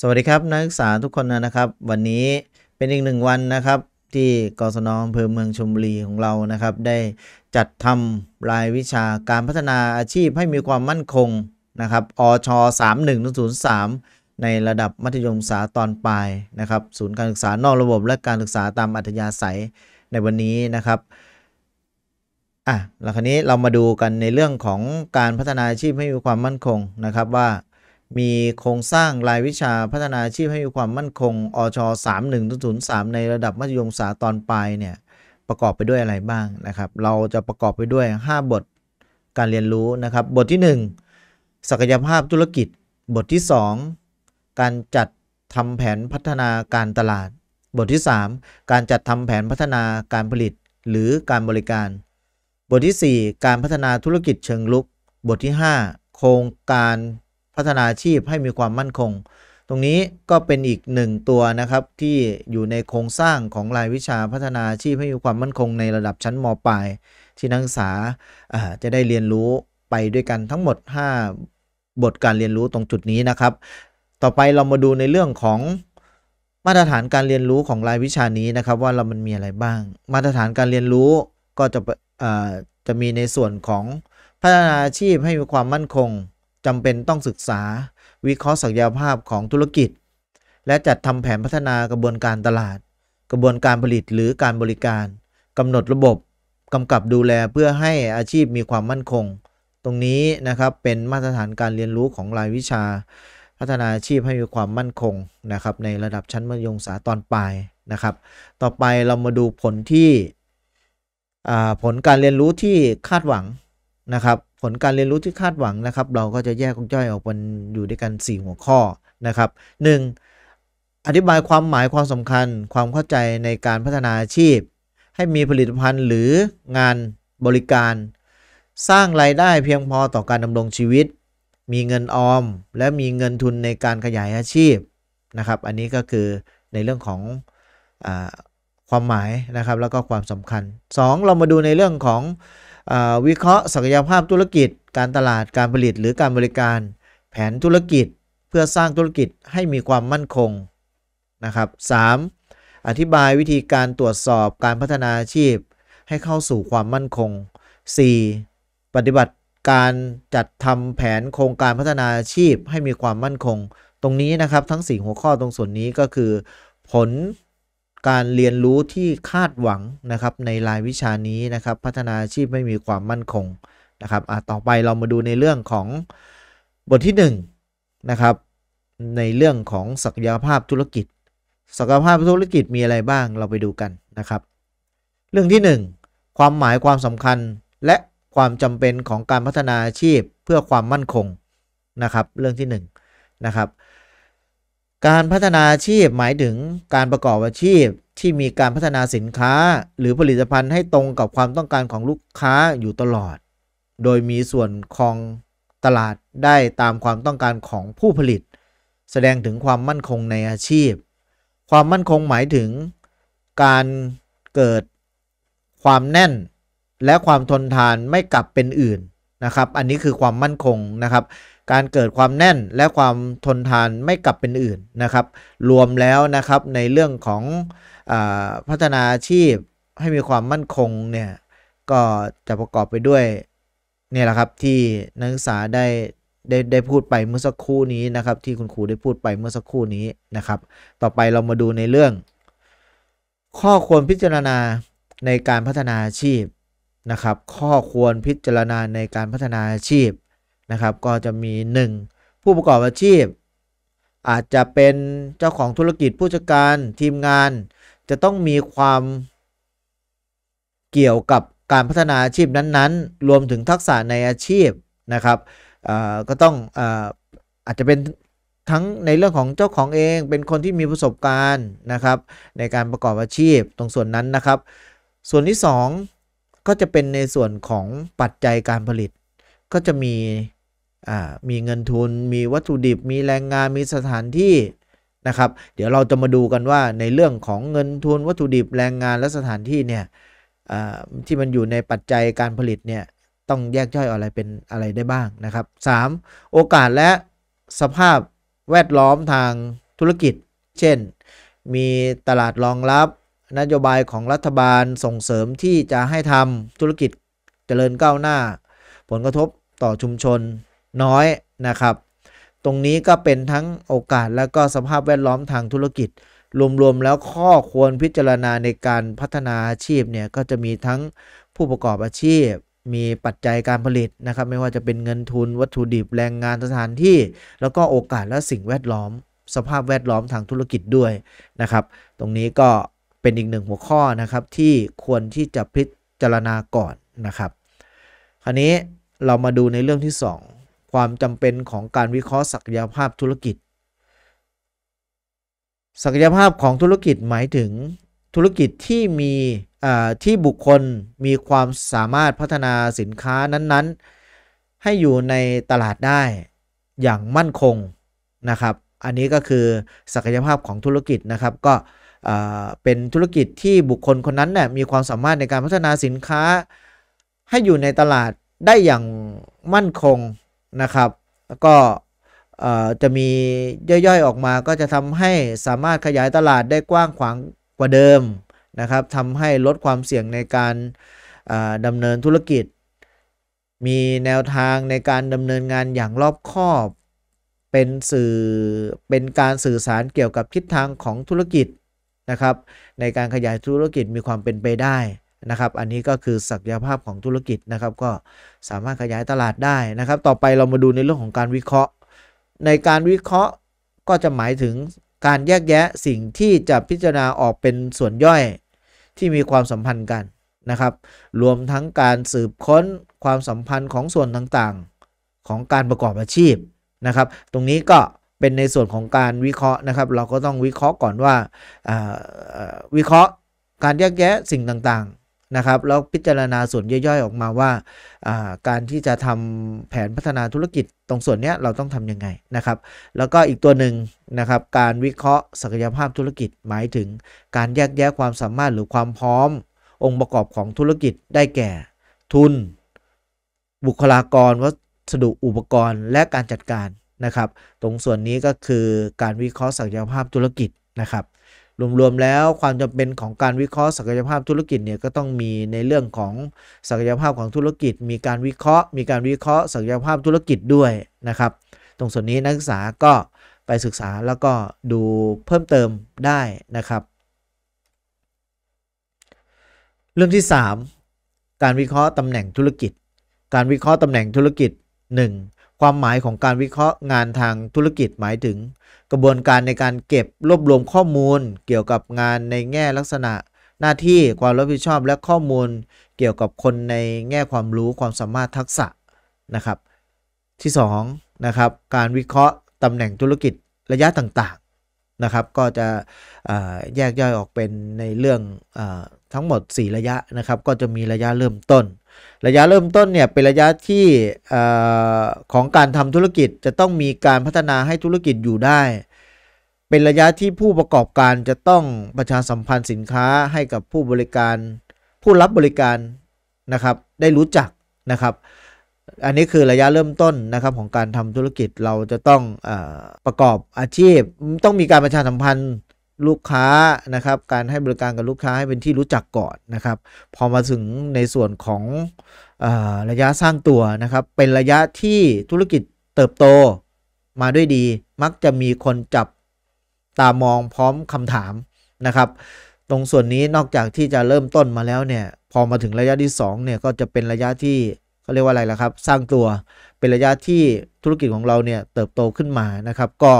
สวัสดีครับ นักศึกษาทุกคนนะครับ วันนี้เป็นอีกหนึ่งวันนะครับที่กศนอำเภอเมืองชมบุรีของเรานะครับ ได้จัดทำรายวิชาการพัฒนาอาชีพให้มีความมั่นคงนะครับอช 31003ในระดับมัธยมศึกษาตอน ปลายนะครับ ศูนย์การศึกษานอกระบบและการศึกษาตามอัธยาศัยในวันนี้นะครับอ่ะแล้วคราวนี้เรามาดูกันในเรื่องของการพัฒนาอาชีพให้มีความมั่นคงนะครับว่ามีโครงสร้างรายวิชาพัฒนาอาชีพให้มีความมั่นคง อช31003 ในระดับมัธยมศึกษาตอนปลายเนี่ยประกอบไปด้วยอะไรบ้างนะครับ เราจะประกอบไปด้วย 5 บทการเรียนรู้นะครับ บทที่ 1 ศักยภาพธุรกิจ บทที่ 2 การจัดทำแผนพัฒนาการตลาด บทที่ 3 การจัดทำแผนพัฒนาการผลิตหรือการบริการ บทที่ 4 การพัฒนาธุรกิจเชิงลุกบทที่ 5 โครงการพัฒนาอาชีพให้มีความมั่นคง ตรงนี้ก็เป็นอีกหนึ่งตัวนะครับที่อยู่ในโครงสร้างของรายวิชาพัฒนาอาชีพให้มีความมั่นคงในระดับชั้นมปลายที่นักศึกษาจะได้เรียนรู้ไปด้วยกันทั้งหมด 5บทการเรียนรู้ตรงจุดนี้นะครับ ต่อไปเรามาดูในเรื่องของมาตรฐานการเรียนรู้ของรายวิชานี้นะครับ ว่าเรามันมีอะไรบ้าง มาตรฐานการเรียนรู้ก็จะจะมีในส่วนของพัฒนาอาชีพให้มีความมั่นคงจำเป็นต้องศึกษาวิเคราะห์ศักยภาพของธุรกิจ และจัดทำแผนพัฒนากระบวนการตลาด กระบวนการผลิตหรือการบริการกำหนดระบบกำกับดูแลเพื่อให้อาชีพมีความมั่นคง ตรงนี้นะครับเป็นมาตรฐานการเรียนรู้ของรายวิชา พัฒนาอาชีพให้มีความมั่นคงนะครับในระดับชั้นมัธยมศึกษาตอนปลายนะครับ ต่อไปเรามาดูผลที่ผลการเรียนรู้ที่คาดหวังนะครับผลการเรียนรู้ที่คาดหวังนะครับ เราก็จะแยกองจ้อยออกเป็นอยู่ด้วยกัน 4 หัวข้อนะครับ 1. อธิบายความหมายความสำคัญ ความเข้าใจในการพัฒนาอาชีพ ให้มีผลิตภัณฑ์หรืองานบริการสร้างรายได้เพียงพอต่อการดำรงชีวิต มีเงินออม และมีเงินทุนในการขยายอาชีพนะครับอันนี้ก็คือในเรื่องของอความหมายนะครับแล้วก็ความสำคัญ 2. เรามาดูในเรื่องของวิเคราะห์ศักยภาพธุรกิจ การตลาดการผลิตหรือการบริการ แผนธุรกิจเพื่อสร้างธุรกิจให้มีความมั่นคงนะครับ 3. อธิบายวิธีการตรวจสอบการพัฒนาอาชีพ ให้เข้าสู่ความมั่นคง 4. ปฏิบัติการจัดทำแผนโครงการพัฒนาอาชีพให้มีความมั่นคง ตรงนี้นะครับ ทั้ง4หัวข้อตรงส่วนนี้ก็คือ ผลการเรียนรู้ที่คาดหวังนะครับในรายวิชานี้นะครับ พัฒนาอาชีพไม่มีความมั่นคงนะครับอ่ะต่อไปเรามาดูในเรื่องของบทที่1นนะครับในเรื่องของศักยภาพธุรกิจ ศักยภาพธุรกิจมีอะไรบ้างเราไปดูกันนะครับ เรื่องที่ 1 ความหมายความสำคัญและความจำเป็นของการพัฒนาอาชีพเพื่อความมั่นคงนะครับ เรื่องที่1นนะครับการพัฒนาอาชีพหมายถึงการประกอบอาชีพที่มีการพัฒนาสินค้าหรือผลิตภัณฑ์ให้ตรงกับความต้องการของลูกค้าอยู่ตลอด โดยมีส่วนคองตลาดได้ตามความต้องการของผู้ผลิต แสดงถึงความมั่นคงในอาชีพ ความมั่นคงหมายถึง การเกิดความแน่นและความทนทานไม่กลับเป็นอื่นนะครับอันนี้คือความมั่นคงนะครับการเกิดความแน่นและความทนทานไม่กลับเป็นอื่นนะครับ รวมแล้วนะครับในเรื่องของอพัฒนาอาชีพให้มีความมั่นคงเนี่ยก็จะประกอบไปด้วยเนี่ยแหละครับที่นักศึกษาได้ได้ได้พูดไปเมื่อสักครู่นี้นะครับ ที่คุณครูได้พูดไปเมื่อสักครู่นี้นะครับ ต่อไปเรามาดูในเรื่อง ข้อควรพิจารณาในการพัฒนาอาชีพนะครับ ข้อควรพิจารณาในการพัฒนาอาชีพนะครับก็จะมี 1. ผู้ประกอบอาชีพ อาจจะเป็นเจ้าของธุรกิจผู้จัดการทีมงาน จะต้องมีความเกี่ยวกับการพัฒนาอาชีพนั้นๆ รวมถึงทักษะในอาชีพนะครับก็ต้องอาจจะเป็นทั้งในเรื่องของเจ้าของเอง เป็นคนที่มีประสบการณ์นะครับ ในการประกอบอาชีพตรงส่วนนั้นนะครับ ส่วนที่2ก็จะเป็นในส่วนของปัจจัยการผลิตก็จะมีมีเงินทุน มีวัตถุดิบ มีแรงงาน มีสถานที่ นะครับ เดี๋ยวเราจะมาดูกันว่าในเรื่องของเงินทุน วัตถุดิบ แรงงานและสถานที่ เนี่ยที่มันอยู่ในปัจจัยการผลิต เนี่ย ต้องแยกย่อยอะไรเป็นอะไรได้บ้าง นะครับ 3. โอกาสและสภาพแวดล้อมทางธุรกิจ เช่น มีตลาดรองรับ นโยบายของรัฐบาลส่งเสริมที่จะให้ทำธุรกิจเจริญก้าวหน้า ผลกระทบต่อชุมชนน้อยนะครับ ตรงนี้ก็เป็นทั้งโอกาสและก็สภาพแวดล้อมทางธุรกิจ รวมๆแล้วข้อควรพิจารณาในการพัฒนาอาชีพเนี่ยก็จะมีทั้งผู้ประกอบอาชีพ มีปัจจัยการผลิตนะครับ ไม่ว่าจะเป็นเงินทุนวัตถุดิบแรงงานสถานที่ แล้วก็โอกาสและสิ่งแวดล้อม สภาพแวดล้อมทางธุรกิจด้วยนะครับ ตรงนี้ก็เป็นอีกหนึ่งหัวข้อนะครับที่ควรที่จะพิจารณาก่อนนะครับ คราวนี้เรามาดูในเรื่องที่ 2ความจำเป็นของการวิเคราะห์ศักยภาพธุรกิจ ศักยภาพของธุรกิจหมายถึง ธุรกิจที่มีที่บุคคลมีความสามารถพัฒนาสินค้านั้น ๆ ให้อยู่ในตลาดได้อย่างมั่นคงนะครับ อันนี้ก็คือศักยภาพของธุรกิจนะครับ ก็เป็นธุรกิจที่บุคคลคนนั้นเนี่ยมีความสามารถในการพัฒนาสินค้า ให้อยู่ในตลาดได้อย่างมั่นคงนะครับแล้วก็จะมีย่อยๆออกมาก็จะทำให้สามารถขยายตลาดได้กว้างขวางกว่าเดิมนะครับทำให้ลดความเสี่ยงในการดำเนินธุรกิจ มีแนวทางในการดำเนินงานอย่างรอบคอบเป็นสื่อเป็นการสื่อสารเกี่ยวกับทิศทางของธุรกิจนะครับ ในการขยายธุรกิจมีความเป็นไปได้นะครับอันนี้ก็คือศักยภาพของธุรกิจนะครับก็สามารถขยายตลาดได้นะครับ ต่อไปเรามาดูในเรื่องของการวิเคราะห์ ในการวิเคราะห์ก็จะหมายถึงการแยกแยะสิ่งที่จะพิจารณาออกเป็นส่วนย่อยที่มีความสัมพันธ์กันนะครับรวมทั้งการสืบค้นความสัมพันธ์ของส่วนต่างๆของการประกอบอาชีพนะครับ ตรงนี้ก็เป็นในส่วนของการวิเคราะห์นะครับ เราก็ต้องวิเคราะห์ก่อนว่าวิเคราะห์ การแยกแยะสิ่งต่างๆนะครับแล้วพิจารณาส่วนย่อยๆ ออกมาว่า การที่จะทำแผนพัฒนาธุรกิจ ตรงส่วนนี้เราต้องทํำยังไงนะครับ แล้วก็อีกตัวหนึ่งนะครับ การวิเคราะห์ศักยภาพธุรกิจหมายถึง การแยกแยะความสามารถหรือความพร้อมองค์ประกอบของธุรกิจได้แก่ ทุน บุคลากร วัสดุอุปกรณ์และการจัดการนะครับ ตรงส่วนนี้ก็คือการวิเคราะห์ศักยภาพธุรกิจนะครับรวมๆแล้วความจำเป็นของการวิเคราะห์ศักยภาพธุรกิจเนี่ยก็ต้องมีในเรื่องของศักยภาพของธุรกิจ มีการวิเคราะห์มีการวิเคราะห์ศักยภาพธุรกิจด้วยนะครับ ตรงส่วนนี้นักศึกษาก็ไปศึกษาแล้วก็ดูเพิ่มเติมได้นะครับเรื่องที่ 3 การวิเคราะห์ตำแหน่งธุรกิจ การวิเคราะห์ตำแหน่งธุรกิจ 1ความหมายของการวิเคราะห์งานทางธุรกิจหมายถึง กระบวนการในการเก็บรวบรวมข้อมูลเกี่ยวกับงานในแง่ลักษณะหน้าที่ความรับผิดชอบและข้อมูลเกี่ยวกับคนในแง่ความรู้ความสามารถทักษะนะครับที่2นะครับการวิเคราะห์ตำแหน่งธุรกิจระยะต่างๆนะครับก็จะแยกย่อยออกเป็นในเรื่องทั้งหมด 4 ระยะนะครับ ก็จะมีระยะเริ่มต้นระยะเริ่มต้นเนี่ยเป็นระยะที่ของการทำธุรกิจจะต้องมีการพัฒนาให้ธุรกิจอยู่ได้ เป็นระยะที่ผู้ประกอบการจะต้องประชาสัมพันธ์สินค้าให้กับผู้บริการ ผู้รับบริการนะครับได้รู้จักนะครับ อันนี้คือระยะเริ่มต้นนะครับของการทำธุรกิจเราจะต้องอประกอบอาชีพ ต้องมีการประชาสัมพันธ์ลูกค้านะครับ การให้บริการกับลูกค้าให้เป็นที่รู้จักก่อนนะครับพอมาถึงในส่วนของอระยะสร้างตัวนะครับ เป็นระยะที่ธุรกิจเติบโตมาด้วยดี มักจะมีคนจับตามองพร้อมคำถามนะครับ ตรงส่วนนี้นอกจากที่จะเริ่มต้นมาแล้วเนี่ยพอมาถึงระยะที่2เนี่ยก็จะเป็นระยะที่เขาเรียกว่าอะไรล่ะครับ สร้างตัวเป็นระยะที่ธุรกิจของเราเนี่ยเติบโตขึ้นมานะครับ ก็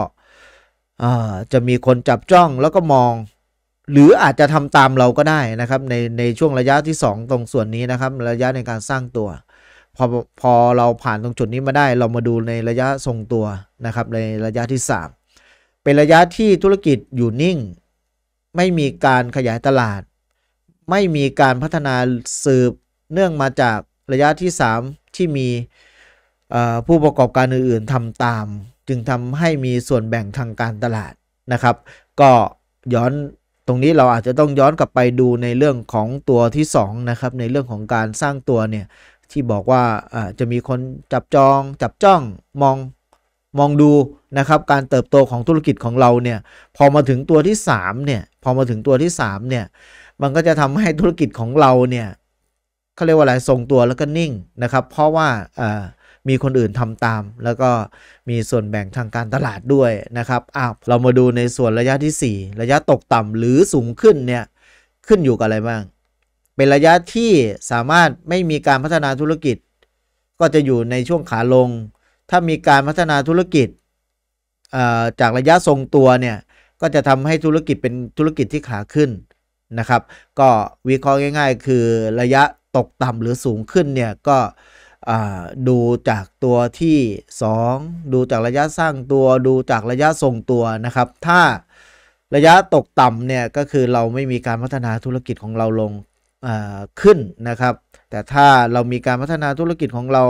จะมีคนจับจ้องแล้วก็มอง หรืออาจจะทำตามเราก็ได้นะครับในในช่วงระยะที่ 2 ตรงส่วนนี้นะครับระยะในการสร้างตัว พอพอเราผ่านตรงจุดนี้มาได้ เรามาดูในระยะทรงตัวนะครับในระยะที่ 3 เป็นระยะที่ธุรกิจอยู่นิ่ง ไม่มีการขยายตลาด ไม่มีการพัฒนาสืบเนื่องมาจากระยะที่ 3 ที่มีผู้ประกอบการอื่นๆทำตามจึงทำให้มีส่วนแบ่งทางการตลาดนะครับ ก็ย้อนตรงนี้เราอาจจะต้องย้อนกลับไปดูในเรื่องของตัวที่2นะครับ ในเรื่องของการสร้างตัวเนี่ยที่บอกว่าจะมีคนจับจอง จับจ้องมองมองดูนะครับ การเติบโตของธุรกิจของเราเนี่ย พอมาถึงตัวที่3เนี่ยพอมาถึงตัวที่3เนี่ย มันก็จะทำให้ธุรกิจของเราเนี่ยเขาเรียกว่าอะไรทรงตัวแล้วก็นิ่งนะครับ เพราะว่ามีคนอื่นทำตามแล้วก็มีส่วนแบ่งทางการตลาดด้วยนะครับอ่ะเรามาดูในส่วนระยะที่ 4 ระยะตกต่ำหรือสูงขึ้นเนี่ยขึ้นอยู่กับอะไรบ้างเป็นระยะที่สามารถไม่มีการพัฒนาธุรกิจ ก็จะอยู่ในช่วงขาลง ถ้ามีการพัฒนาธุรกิจจากระยะทรงตัวเนี่ยก็จะทำให้ธุรกิจเป็นธุรกิจที่ขาขึ้นนะครับ ก็วิเคราะห์ง่าย ๆ คือระยะตกต่ำหรือสูงขึ้นเนี่ยก็ดูจากตัวที่ 2 ดูจากระยะสร้างตัว ดูจากระยะส่งตัวนะครับ ถ้าระยะตกต่ำเนี่ยก็คือเราไม่มีการพัฒนาธุรกิจของเราลงขึ้นนะครับ แต่ถ้าเรามีการพัฒนาธุรกิจของเรา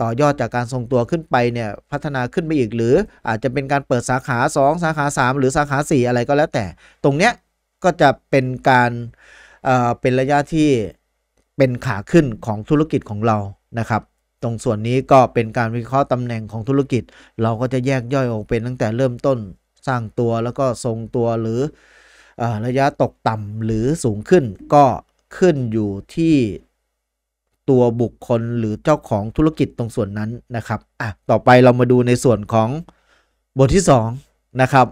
ต่อยอดจากการทรงตัวขึ้นไปเนี่ย พัฒนาขึ้นไปอีก หรืออาจจะเป็นการเปิดสาขา 2 สาขา 3 หรือสาขา 4 อะไรก็แล้วแต่ ตรงเนี้ยก็จะเป็นการเป็นระยะที่เป็นขาขึ้นของธุรกิจของเรานะครับตรงส่วนนี้ก็เป็นการวิเคราะห์ตำแหน่งของธุรกิจ เราก็จะแยกย่อยออกเป็นตั้งแต่เริ่มต้นสร้างตัวแล้วก็ทรงตัวหรืออระยะตกต่ำหรือสูงขึ้น ก็ขึ้นอยู่ที่ตัวบุคคลหรือเจ้าของธุรกิจตรงส่วนนั้นนะครับอ่ะต่อไปเรามาดูในส่วนของบทที่ 2 นะครับ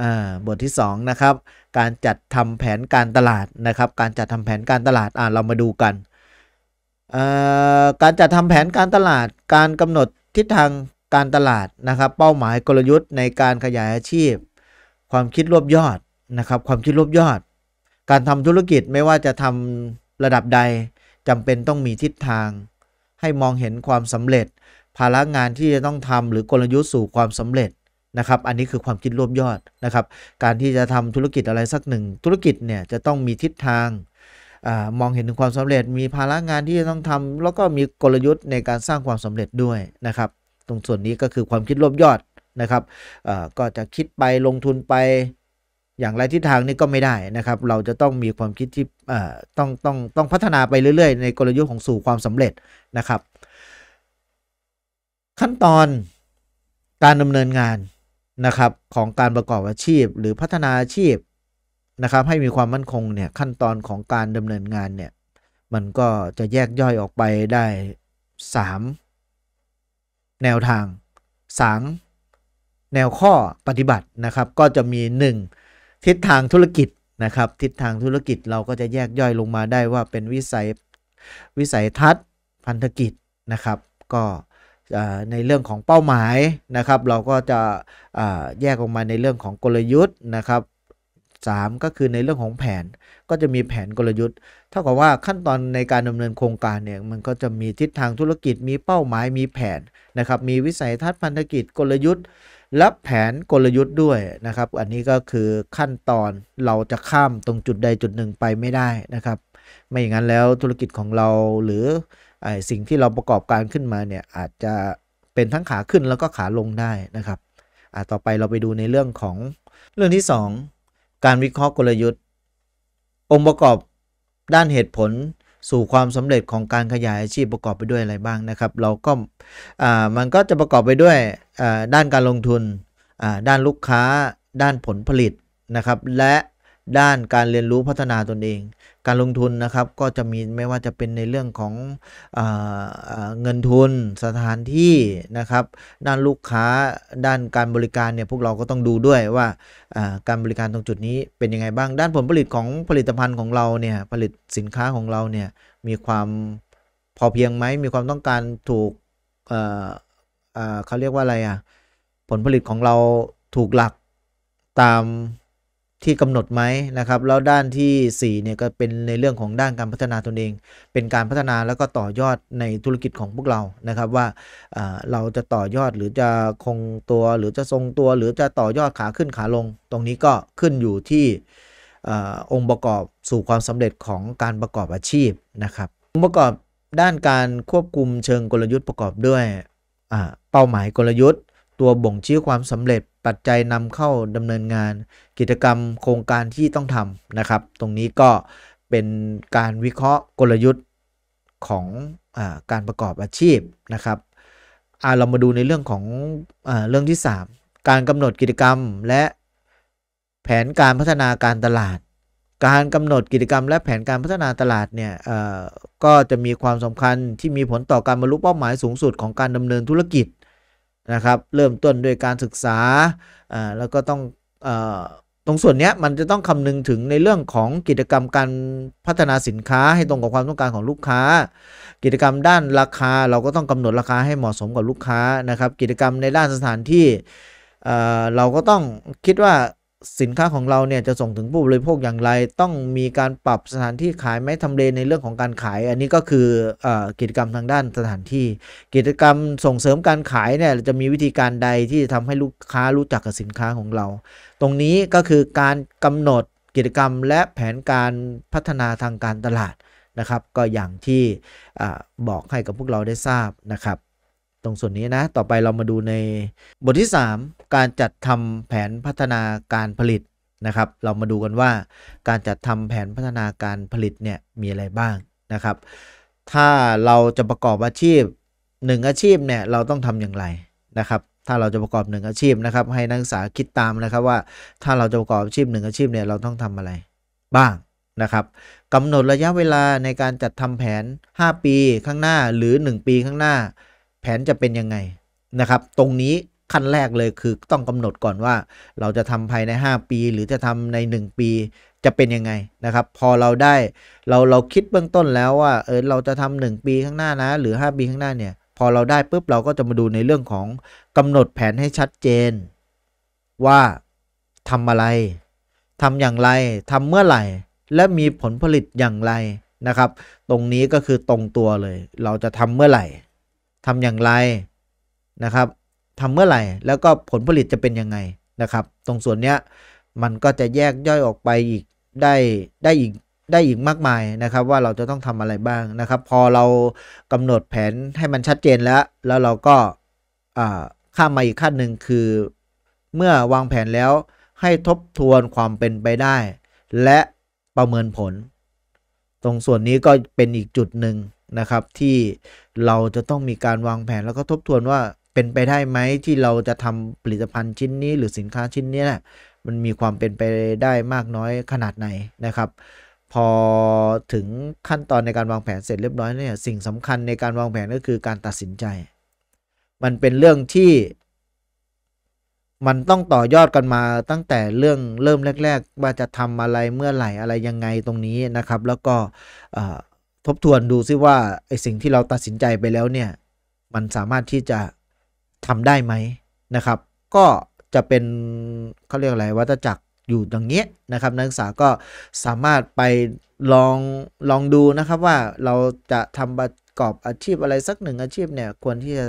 อ่าบทที่2นะครับการจัดทำแผนการตลาดนะครับการจัดทำแผนการตลาดอ่าเรามาดูกันการจัดทำแผนการตลาด การกำหนดทิศทางการตลาดนะครับเป้าหมายกลยุทธ์ในการขยายอาชีพ ความคิดรวบยอดนะครับความคิดรวบยอด การทำธุรกิจไม่ว่าจะทำระดับใดจำเป็นต้องมีทิศทาง ให้มองเห็นความสำเร็จ ภาระงานที่จะต้องทำหรือกลยุทธ์สู่ความสำเร็จนะครับอันนี้คือความคิดรวบยอดนะครับการที่จะทำธุรกิจอะไรสักหนึ่งธุรกิจเนี่ยจะต้องมีทิศทางมองเห็นถึงความสำเร็จมีภาระงานที่จะต้องทำ แล้วก็มีกลยุทธ์ในการสร้างความสำเร็จด้วยนะครับ ตรงส่วนนี้ก็คือความคิดรวบยอดนะครับก็จะคิดไปลงทุนไป อย่างไรทิศทางนี้ก็ไม่ได้นะครับ เราจะต้องมีความคิดที่ต้องต้องต้องพัฒนาไปเรื่อยๆ ในกลยุทธ์ของสู่ความสำเร็จนะครับ ขั้นตอนการดำเนินงานนะครับของการประกอบอาชีพหรือพัฒนาอาชีพนะครับให้มีความมั่นคงเนี่ยขั้นตอนของการดำเนินงานเนี่ยมันก็จะแยกย่อยออกไปได้ 3 แนวทาง 3 แนวข้อปฏิบัตินะครับ ก็จะมี 1 ทิศทางธุรกิจนะครับ ทิศทางธุรกิจเราก็จะแยกย่อยลงมาได้ว่าเป็นวิสัยวิสัยทัศน์ พันธกิจนะครับ ก็ในเรื่องของเป้าหมายนะครับ เราก็จะแยกออกมาในเรื่องของกลยุทธ์นะครับ3ก็คือในเรื่องของแผนก็จะมีแผนกลยุทธ์เท่ากับว่าขั้นตอนในการดำเนินโครงการเนี่ยมันก็จะมีทิศทางธุรกิจมีเป้าหมายมีแผนนะครับมีวิสัยทัศน์พันธกิจกลยุทธ์และแผนกลยุทธ์ด้วยนะครับอันนี้ก็คือขั้นตอนเราจะข้ามตรงจุดใดจุดหนึ่งไปไม่ได้นะครับ ไม่อย่างนั้นแล้วธุรกิจของเราหรือสิ่งที่เราประกอบการขึ้นมาเนี่ยอาจจะเป็นทั้งขาขึ้นแล้วก็ขาลงได้นะครับต่อไปเราไปดูในเรื่องของเรื่องที่ 2การวิเคราะห์กลยุทธ์ องค์ประกอบด้านเหตุผลสู่ความสำเร็จของการขยายอาชีพประกอบไปด้วยอะไรบ้างนะครับ เราก็มันก็จะประกอบไปด้วยด้านการลงทุนด้านลูกค้า ด้านผลผลิตนะครับ และด้านการเรียนรู้พัฒนาตนเอง การลงทุนนะครับก็จะมีไม่ว่าจะเป็นในเรื่องขององินทุนสถานที่นะครับด้านลูกค้าด้านการบริการเนี่ย พวกเราก็ต้องดูด้วยว่าการบริการตรงจุดนี้เป็นยังไงบ้างด้านผลผลิตของผลิตภัณฑ์ของเราเนี่ย ผลิตสินค้าของเราเนี่ย มีความพอเพียงไหม มีความต้องการถูกเขาเรียกว่าอะไรอะ่ะผลผลิตของเราถูกหลักตามที่กำหนดไหมนะครับแล้วด้านที่4เนี่ยก็เป็นในเรื่องของด้านการพัฒนาตนเองเป็นการพัฒนาแล้วก็ต่อยอดในธุรกิจของพวกเรานะครับว่าเราจะต่อยอดหรือจะคงตัวหรือจะทรงตัวหรือจะต่อยอดขาขึ้นขาลง ตรงนี้ก็ขึ้นอยู่ที่องค์ประกอบสู่ความสำเร็จของการประกอบอาชีพนะครับองค์ประกอบด้านการควบคุมเชิงกลยุทธ์ประกอบด้วยเป้าหมายกลยุทธ์ตัวบ่งชี้ความสำเร็จ ปัจจัยนำเข้าดำเนินงานกิจกรรมโครงการที่ต้องทำนะครับ ตรงนี้ก็เป็นการวิเคราะห์กลยุทธ์ของอการประกอบอาชีพนะครับเรามาดูในเรื่องของอเรื่องที่ 3 การกำหนดกิจกรรมและแผนการพัฒนาการตลาด การกำหนดกิจกรรมและแผนการพัฒนาตลาดเนี่ยก็จะมีความสำคัญที่มีผลต่อการบรรลุเป้าหมายสูงสุดของการดำเนินธุรกิจนะครับเริ่มต้นด้วยการศึกษาแล้วก็ต้องตรงส่วนนี้มันจะต้องคำนึงถึงในเรื่องของกิจกรรมการพัฒนาสินค้าให้ตรงกับความต้องการของลูกค้า กิจกรรมด้านราคาเราก็ต้องกำหนดราคาให้เหมาะสมกับลูกค้านะครับกิจกรรมในด้านสถานที่เราก็ต้องคิดว่าสินค้าของเราเนี่ยจะส่งถึงผู้บริโภคอย่างไร ต้องมีการปรับสถานที่ขายไหมทำเลในเรื่องของการขาย อันนี้ก็คืออกิจกรรมทางด้านสถานที่ กิจกรรมส่งเสริมการขายเนี่ยจะมีวิธีการใดที่จะทำให้ลูกค้ารู้จักกับสินค้าของเรา ตรงนี้ก็คือการกำหนดกิจกรรมและแผนการพัฒนาทางการตลาดนะครับ ก็อย่างที่บอกให้กับพวกเราได้ทราบนะครับรงส่วนนี้นะต่อไปเรามาดูในบทที่ 3 การจัดทำแผนพัฒนาการผลิตนะครับเรามาดูกันว่า การจัดทำแผนพัฒนาการผลิตเนี่ยมีอะไรบ้างนะครับถ้าเราจะประกอบอาชีพ 1 อาชีพเนี่ยเราต้องทำอย่างไรนะครับถ้าเราจะประกอบ1อาชีพนะครับให้นักศึกษาคิดตามนะครับว่า ถ้าเราจะประกอบอาชีพ 1 อาชีพเนี่ยเราต้องทำอะไรบ้างนะครับกำหนดระยะเวลาในการจัดทำแผน 5 ปีข้างหน้าหรือ 1 ปีข้างหน้าแผนจะเป็นยังไงนะครับตรงนี้ขั้นแรกเลยคือต้องกำหนดก่อนว่า เราจะทำภายใน 5 ปี หรือจะทำใน 1 ปีจะเป็นยังไงนะครับพอเราได้เราเราคิดเบื้องต้นแล้วว่าเออเราจะทำ 1 ปีข้างหน้านะหรือ5ปีข้างหน้าเนี่ยพอเราได้ปุ๊บเราก็จะมาดูในเรื่องของกำหนดแผนให้ชัดเจน ว่าทำอะไร ทำอย่างไรทำเมื่อไหร่และมีผลผลิตอย่างไรนะครับตรงนี้ก็คือตรงตัวเลย เราจะทำเมื่อไหร่ทำอย่างไรนะครับ ทำเมื่อไหร่แล้วก็ผลผลิตจะเป็นยังไงนะครับ ตรงส่วนเนี้ยมันก็จะแยกย่อยออกไปอีกได้ได้อีกได้อีก มากมายนะครับว่าเราจะต้องทำอะไรบ้างนะครับ พอเรากำหนดแผนให้มันชัดเจนแล้ว แล้วเราก็ข้ามมาอีกขั้นหนึ่งคือ เมื่อวางแผนแล้วให้ทบทวนความเป็นไปได้ และประเมินผล ตรงส่วนนี้ก็เป็นอีกจุดหนึ่งนะครับที่เราจะต้องมีการวางแผนแล้วก็ทบทวนว่าเป็นไปได้ไหมที่เราจะทำผลิตภัณฑ์ชิ้นนี้หรือสินค้าชิ้นนี้นะมันมีความเป็นไปได้มากน้อยขนาดไหนนะครับ พอถึงขั้นตอนในการวางแผนเสร็จเรียบร้อยเนี่ยสิ่งสำคัญในการวางแผนก็คือการตัดสินใจ มันเป็นเรื่องที่ มันต้องต่อยอดกันมาตั้งแต่เรื่องเริ่มแรกๆ ว่าจะทำอะไรเมื่อไหร่อะไรยังไงตรงนี้นะครับ แล้วก็ทบทวนดูซิว่าไอสิ่งที่เราตัดสินใจไปแล้วเนี่ยมันสามารถที่จะทำได้ไหมนะครับ ก็จะเป็นเขาเรียกอะไรวัตจักรอยู่ตรงเงี้ยนะครับนักศึกษาก็สามารถไปลองลองดูนะครับว่าเราจะทำประกอบอาชีพอะไรสักหนึ่งอาชีพเนี่ย ควรที่จะ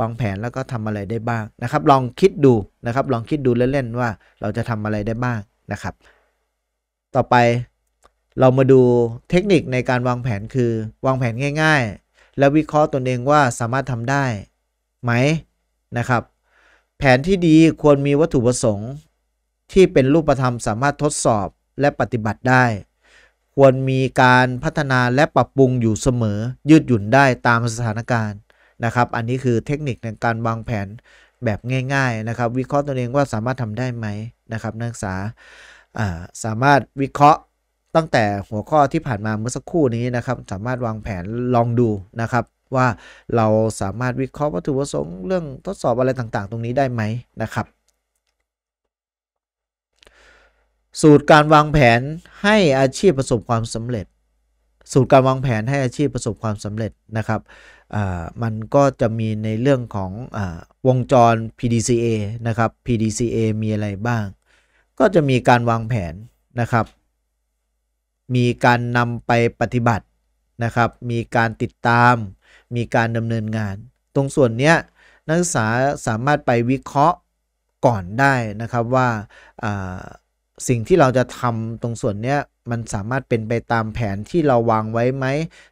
วางแผนแล้วก็ทำอะไรได้บ้างนะครับ ลองคิดดูนะครับ ลองคิดดูเล่นๆว่า เราจะทำอะไรได้บ้างนะครับ ต่อไปเรามาดูเทคนิคในการวางแผนคือวางแผนง่ายๆ แล้ววิเคราะห์ตนเองว่าสามารถทำได้ไหมนะครับแผนที่ดีควรมีวัตถุประสงค์ ที่เป็นรูปธรรมสามารถทดสอบและปฏิบัติได้ ควรมีการพัฒนาและปรับปรุงอยู่เสมอยืดหยุ่นได้ตามสถานการณ์นะครับ อันนี้คือเทคนิคในการวางแผนแบบง่ายๆนะครับวิเคราะห์ตนเองว่าสามารถทำได้ไหมนะครับนักศึกษาสามารถวิเคราะห์ตั้งแต่หัวข้อที่ผ่านมาเมื่อสักครู่นี้นะครับ สามารถวางแผนลองดูนะครับว่าเราสามารถวิเคราะห์วัตถุประสงค์เรื่องทดสอบอะไรต่างๆ ตรงนี้ได้ไหมนะครับ สูตรการวางแผนให้อาชีพประสบความสำเร็จ สูตรการวางแผนให้อาชีพประสบความสำเร็จนะครับมันก็จะมีในเรื่องของอวงจร PDCA นะครับ PDCA มีอะไรบ้าง ก็จะมีการวางแผนนะครับมีการนำไปปฏิบัตินะครับ มีการติดตาม มีการดำเนินงาน ตรงส่วนนี้นักศึกษาสามารถไปวิเคราะห์ก่อนได้นะครับว่าสิ่งที่เราจะทำตรงส่วนนี้มันสามารถเป็นไปตามแผนที่เราวางไว้ไหม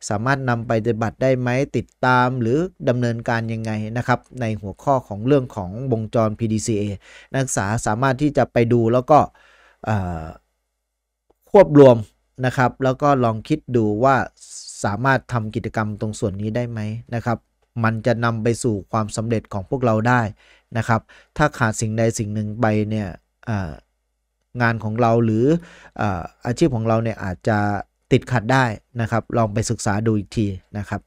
สามารถนำไปปฏิบัติได้ไหม ติดตามหรือดำเนินการยังไงนะครับในหัวข้อของเรื่องของวงจร PDCA นักศึกษาสามารถที่จะไปดูแล้วก็ควบรวมนะครับแล้วก็ลองคิดดูว่าสามารถทำกิจกรรมตรงส่วนนี้ได้ไหมนะครับมันจะนำไปสู่ความสำเร็จของพวกเราได้นะครับถ้าขาดสิ่งใดสิ่งหนึ่งไปเนี่ยงานของเราหรืออาชีพของเราเนี่ยอาจจะติดขัดได้นะครับลองไปศึกษาดูอีกทีนะครับ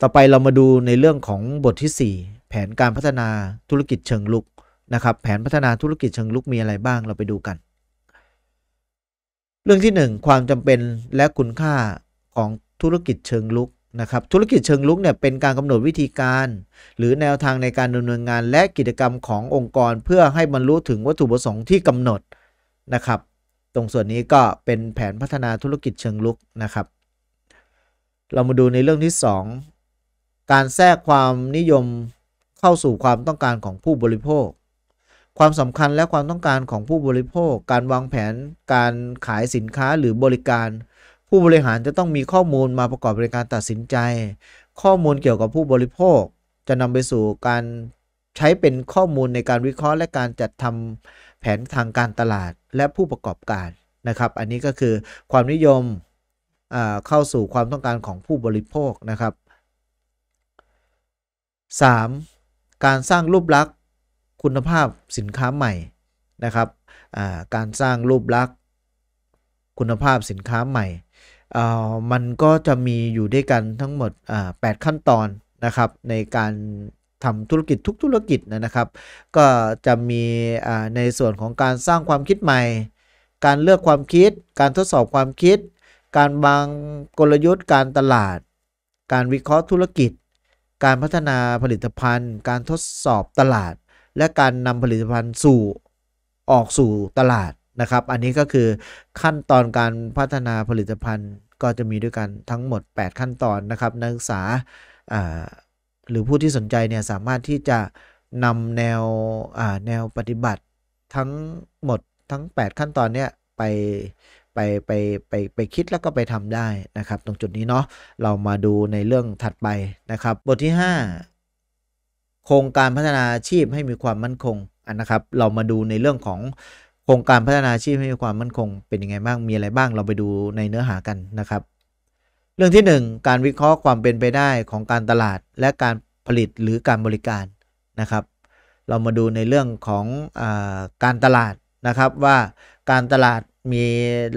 ต่อไปเรามาดูในเรื่องของบทที่ 4 แผนการพัฒนาธุรกิจเชิงลุกนะครับแผนพัฒนาธุรกิจเชิงลุกมีอะไรบ้างเราไปดูกันเรื่องที่ 1 ความจำเป็นและคุณค่าของธุรกิจเชิงลุกนะครับธุรกิจเชิงลุกเนี่ยเป็นการกำหนดวิธีการ หรือแนวทางในการดำเนินงานและกิจกรรมขององค์กรเพื่อให้บรรลุถึงวัตถุประสงค์ที่กำหนดนะครับตรงส่วนนี้ก็เป็นแผนพัฒนาธุรกิจเชิงลุกนะครับเรามาดูในเรื่องที่ 2 การแทรกความนิยมเข้าสู่ความต้องการของผู้บริโภคความสำคัญและความต้องการของผู้บริโภค การวางแผนการขายสินค้าหรือบริการ ผู้บริหารจะต้องมีข้อมูลมาประกอบในการตัดสินใจ ข้อมูลเกี่ยวกับผู้บริโภค จะนำไปสู่การใช้เป็นข้อมูลในการวิเคราะห์ และการจัดทำแผนทางการตลาดและผู้ประกอบการนะครับ อันนี้ก็คือความนิยมเข้าสู่ความต้องการของผู้บริโภคนะครับ 3. การสร้างรูปลักษคุณภาพสินค้าใหม่นะครับการสร้างรูปลักษณ์คุณภาพสินค้าใหม่ มันก็จะมีอยู่ด้วยกันทั้งหมด 8 ขั้นตอนนะครับในการทำธุรกิจทุกธุรกิจนะครับ ก็จะมีในส่วนของการสร้างความคิดใหม่ การเลือกความคิด การทดสอบความคิด การวางกลยุทธ์การตลาด การวิเคราะห์ธุรกิจ การพัฒนาผลิตภัณฑ์การทดสอบตลาดและการนำผลิตภัณฑ์สู่ออกสู่ตลาดนะครับ อันนี้ก็คือขั้นตอนการพัฒนาผลิตภัณฑ์ ก็จะมีด้วยกันทั้งหมด 8 ขั้นตอนนะครับ นักศึกษาหรือผู้ที่สนใจเนี่ยสามารถที่จะนำแนวแนวปฏิบัติทั้งหมดทั้ง 8 ขั้นตอนเนี่ยไปไปไปไปไปคิดแล้วก็ไปทำได้นะครับ ตรงจุดนี้เนาะเรามาดูในเรื่องถัดไปนะครับ บทที่ 5โครงการพัฒนาอาชีพให้มีความมั่นคงอันนะครับ เรามาดูในเรื่องของโครงการพัฒนาอาชีพให้มีความมั่นคง เป็นยังไงบ้าง มีอะไรบ้าง เราไปดูในเนื้อหากันนะครับ เรื่องที่ 1 การวิเคราะห์ความเป็นไปได้ของการตลาดและการผลิตหรือการบริการนะครับ เรามาดูในเรื่องของอการตลาดนะครับว่าการตลาดมี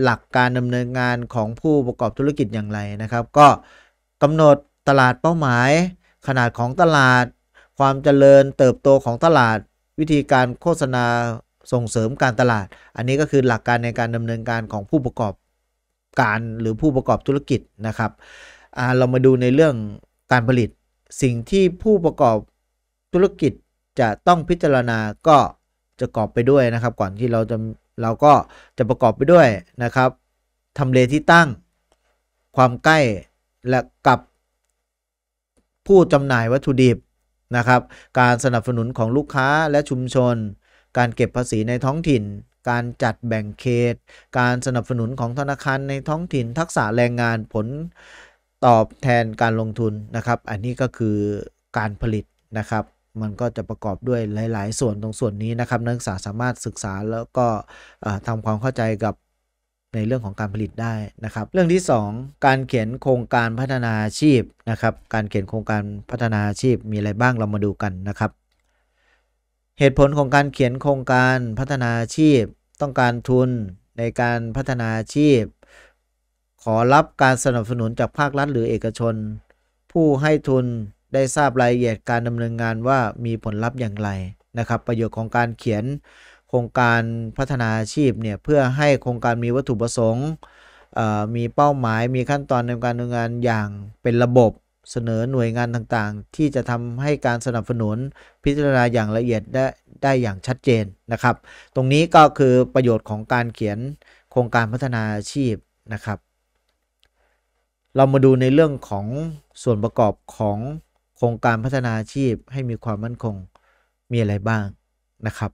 หลักการดำเนินงานของผู้ประกอบธุรกิจอย่างไรนะครับ ก็กำหนดตลาดเป้าหมาย ขนาดของตลาดความเจริญเติบโตของตลาดวิธีการโฆษณาส่งเสริมการตลาด อันนี้ก็คือหลักการในการดำเนินการของผู้ประกอบการหรือผู้ประกอบธุรกิจนะครับเรามาดูในเรื่องการผลิต สิ่งที่ผู้ประกอบธุรกิจจะต้องพิจารณาก็จะกอบไปด้วยนะครับ ก่อนที่เราจะเราก็จะประกอบไปด้วยนะครับทำเลที่ตั้งความใกล้และกับผู้จำหน่ายวัตถุดิบนะครับการสนับสนุนของลูกค้าและชุมชน การเก็บภาษีในท้องถิ่น การจัดแบ่งเขต การสนับสนุนของธนาคารในท้องถิ่นทักษะแรงงานผลตอบแทนการลงทุนนะครับอันนี้ก็คือการผลิตนะครับ มันก็จะประกอบด้วยหลาย ๆ ส่วนตรงส่วนนี้นะครับนักศึกษาสามารถศึกษาแล้วก็ทำความเข้าใจกับในเรื่องของการผลิตได้นะครับเรื่องที่ 2 การเขียนโครงการพัฒนาอาชีพนะครับการเขียนโครงการพัฒนาอาชีพมีอะไรบ้างเรามาดูกันนะครับ เหตุผลของการเขียนโครงการพัฒนาอาชีพ ต้องการทุนในการพัฒนาอาชีพ ขอรับการสนับสนุนจากภาครัฐ หรือเอกชน ผู้ให้ทุนได้ทราบรายละเอียดการดำเนินงานว่ามีผลลัพธ์อย่างไรนะครับ ประโยชน์ของการเขียนโครงการพัฒนาอาชีพเนี่ยเพื่อให้โครงการมีวัตถุประสงค์ มีเป้าหมาย มีขั้นตอนในการดำเนินงานอย่างเป็นระบบเสนอหน่วยงานต่างๆ ที่จะทำให้การสนับสนุนพิจารณาอย่างละเอียดได้ได้อย่างชัดเจนนะครับ ตรงนี้ก็คือประโยชน์ของการเขียนโครงการพัฒนาอาชีพนะครับ เรามาดูในเรื่องของส่วนประกอบของโครงการพัฒนาอาชีพให้มีความมั่นคงมีอะไรบ้างนะครับ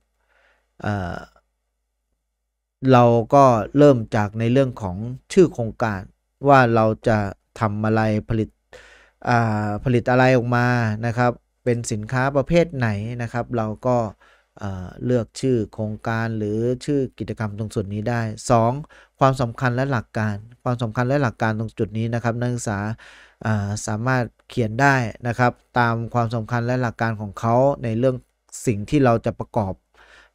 เราก็เริ่มจากในเรื่องของชื่อโครงการ ว่าเราจะทำอะไรผลิตผลิตอะไรออกมานะครับ เป็นสินค้าประเภทไหนนะครับ เราก็เลือกชื่อโครงการหรือชื่อกิจกรรมตรงส่วนนี้ได้ 2. ความสำคัญและหลักการ ความสำคัญและหลักการตรงจุดนี้นะครับ นักศึกษาสามารถเขียนได้นะครับ ตามความสำคัญและหลักการของเขาในเรื่องสิ่งที่เราจะประกอบ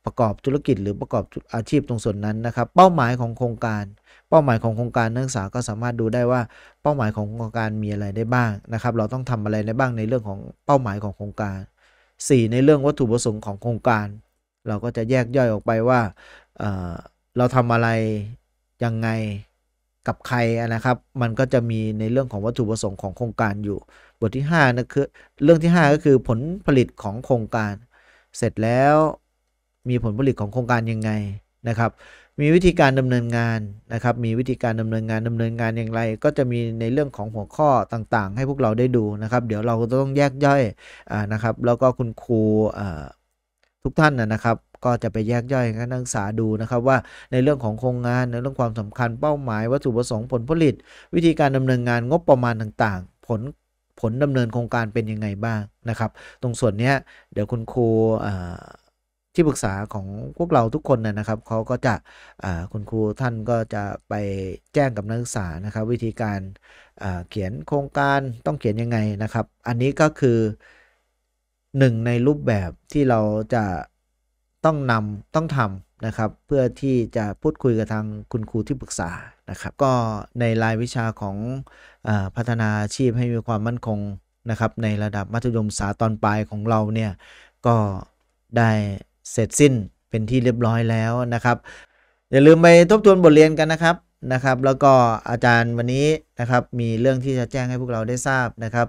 ประกอบธุรกิจหรือประกอบอาชีพตรงส่วนนั้นนะครับ เป้าหมายของโครงการ เป้าหมายของโครงการนักศึกษาก็สามารถดูได้ว่าเป้าหมายของโครงการมีอะไรได้บ้างนะครับ เราต้องทำอะไรได้บ้างในเรื่องของเป้าหมายของโครงการ4ในเรื่องวัตถุประสงค์ของโครงการ เราก็จะแยกย่อยออกไปว่าเเราทำอะไรยังไงกับใครนะครับ มันก็จะมีในเรื่องของวัตถุประสงค์ของโครงการอยู่ บทที่5นะคือเรื่องที่ 5 ก็คือผลผลิตของโครงการ เสร็จแล้วมีผลผลิตของโครงการยังไงนะครับ มีวิธีการดำเนินงานนะครับ มีวิธีการดำเนินงานดำเนินงานอย่างไร ก็จะมีในเรื่องของหัวข้อต่างๆ ให้พวกเราได้ดูนะครับ เดี๋ยวเราต้องแยกย่อยอนะครับ แล้วก็คุณครูทุกท่านนะครับ ก็จะไปแยกย่อยนักศึกษาดูนะครับ ว่าในเรื่องของโครงงานในเรื่องความสำคัญเป้าหมายวัตถุประสงค์ผลผลิต วิธีการดำเนินงานงบประมาณต่างๆ ผลผลดำเนินโครงการเป็นยังไงบ้างนะครับ ตรงส่วนนี้เดี๋ยวคุณครูที่ปรึกษาของพวกเราทุกคนนะครับเขาก็จะคุณครูท่านก็จะไปแจ้งกับนักศึกษานะครับ วิธีการเขียนโครงการต้องเขียนยังไงนะครับ อันนี้ก็คือหนึ่งในรูปแบบที่เราจะต้องนำต้องทำนะครับ เพื่อที่จะพูดคุยกับทางคุณครูที่ปรึกษานะครับ ก็ในรายวิชาของอพัฒนาาชีพให้มีความมั่นคงนะครับ ในระดับมัธยมศึกษาตอนปลายของเราเนี่ยก็ได้เสร็จสิ้นเป็นที่เรียบร้อยแล้วนะครับอย่าลืมไปทบทวนบทเรียนกันนะครับนะครับ แล้วก็อาจารย์วันนี้นะครับ มีเรื่องที่จะแจ้งให้พวกเราได้ทราบนะครับ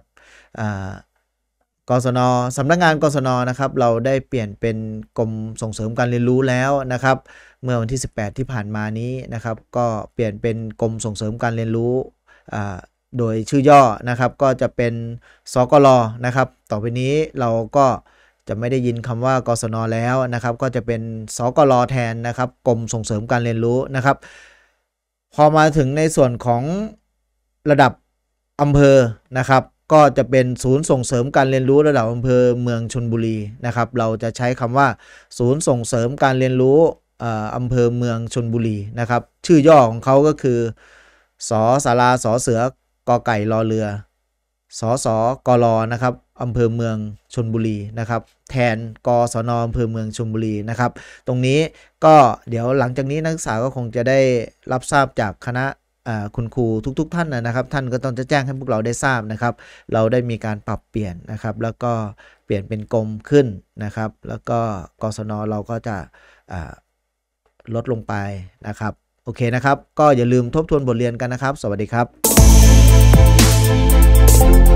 กศนสำนักงงานกศนนะครับ เราได้เปลี่ยนเป็นกรมส่งเสริมการเรียนรู้แล้วนะครับ เมื่อวันที่ 18 ที่ผ่านมานี้นะครับ ก็เปลี่ยนเป็นกรมส่งเสริมการเรียนรู้โดยชื่อย่อนะครับ ก็จะเป็นสกลนะครับ ต่อไปนี้เราก็จะไม่ได้ยินคำว่ากศนแล้วนะครับ ก็จะเป็นสกลแทนนะครับกรมส่งเสริมการเรียนรู้นะครับพอมาถึงในส่วนของระดับอำเภอนะครับ ก็จะเป็นศูนย์ส่งเสริมการเรียนรู้ระดับอำเภอเมืองชนบุรีนะครับ เราจะใช้คำว่า ศูนย์ส่งเสริมการเรียนรู้อำเภอเมืองชนบุรีนะครับ ชื่อย่อของเขาก็คือสอสาราสอเสือกอไก่รอเรือสสกรนะครับอำเภอเมืองชนบุรีนะครับ แทนกศนอำเภอเมืองชนบุรีนะครับ ตรงนี้ก็เดี๋ยวหลังจากนี้นักศึกษาก็คงจะได้รับทราบจากคณะคุณครูทุก ๆ ท่านนะครับ ท่านก็ต้องจะแจ้งให้พวกเราได้ทราบนะครับ เราได้มีการปรับเปลี่ยนนะครับ แล้วก็เปลี่ยนเป็นกรมขึ้นนะครับ แล้วก็กศนเราก็จะลดลงไปนะครับโอเคนะครับ ก็อย่าลืมทบทวนบทเรียนกันนะครับ สวัสดีครับ you